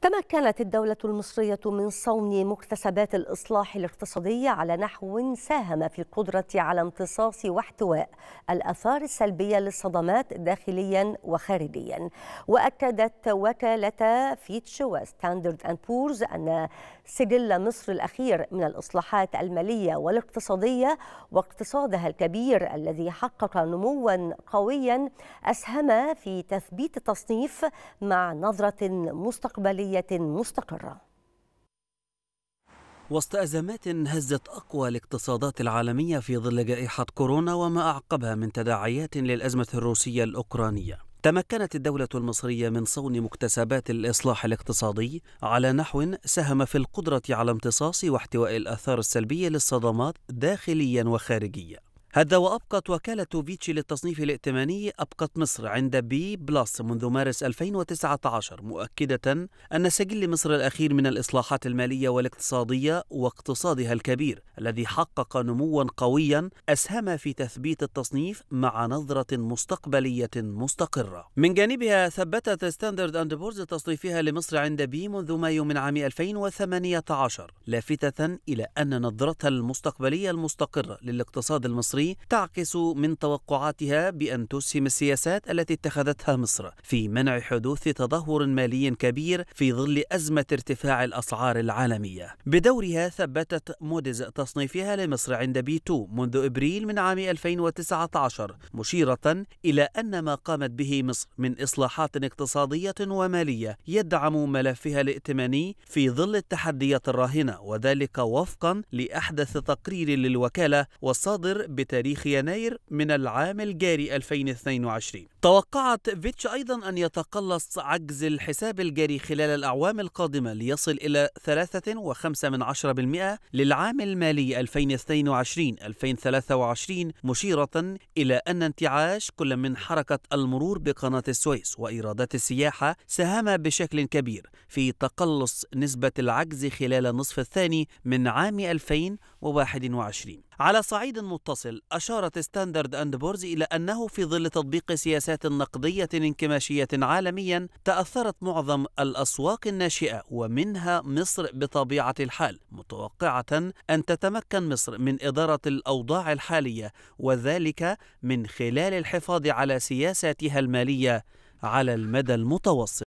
تمكنت الدولة المصرية من صون مكتسبات الإصلاح الاقتصادي على نحو ساهم في القدرة على امتصاص واحتواء الآثار السلبية للصدمات داخليا وخارجيا وأكدت وكالة فيتش وستاندرد أند بورز أن سجل مصر الأخير من الإصلاحات المالية والاقتصادية واقتصادها الكبير الذي حقق نموا قويا أسهم في تثبيت التصنيف مع نظرة مستقبلية مالية مستقرة وسط أزمات هزت أقوى الاقتصادات العالمية في ظل جائحة كورونا وما أعقبها من تداعيات للأزمة الروسية الأوكرانية تمكنت الدولة المصرية من صون مكتسبات الإصلاح الاقتصادي على نحو ساهم في القدرة على امتصاص واحتواء الآثار السلبية للصدمات داخليا وخارجيا هذا وأبقت وكالة فيتشي للتصنيف الائتماني أبقت مصر عند بي بلس منذ مارس 2019 مؤكدة أن سجل مصر الأخير من الإصلاحات المالية والاقتصادية واقتصادها الكبير الذي حقق نموا قويا أسهم في تثبيت التصنيف مع نظرة مستقبلية مستقرة. من جانبها ثبتت ستاندرد أند بورز تصنيفها لمصر عند بي منذ مايو من عام 2018 لافتة إلى أن نظرتها المستقبلية المستقرة للاقتصاد المصري الدولي تعكس من توقعاتها بأن تسهم السياسات التي اتخذتها مصر في منع حدوث تدهور مالي كبير في ظل أزمة ارتفاع الأسعار العالمية بدورها ثبتت موديز تصنيفها لمصر عند بي 2 منذ إبريل من عام 2019 مشيرة إلى أن ما قامت به مصر من إصلاحات اقتصادية ومالية يدعم ملفها الائتماني في ظل التحديات الراهنة وذلك وفقا لأحدث تقرير للوكالة والصادر بتاريخ تاريخ يناير من العام الجاري 2022 توقعت فيتش أيضا أن يتقلص عجز الحساب الجاري خلال الأعوام القادمة ليصل إلى 3.5% للعام المالي 2022-2023 مشيرة إلى أن انتعاش كل من حركة المرور بقناة السويس وإيرادات السياحة ساهم بشكل كبير في تقلص نسبة العجز خلال النصف الثاني من عام 2021 على صعيد متصل أشارت ستاندرد أند بورز إلى أنه في ظل تطبيق سياسات نقدية انكماشية عالميا تأثرت معظم الأسواق الناشئة ومنها مصر بطبيعة الحال متوقعة أن تتمكن مصر من إدارة الأوضاع الحالية وذلك من خلال الحفاظ على سياساتها المالية على المدى المتوسط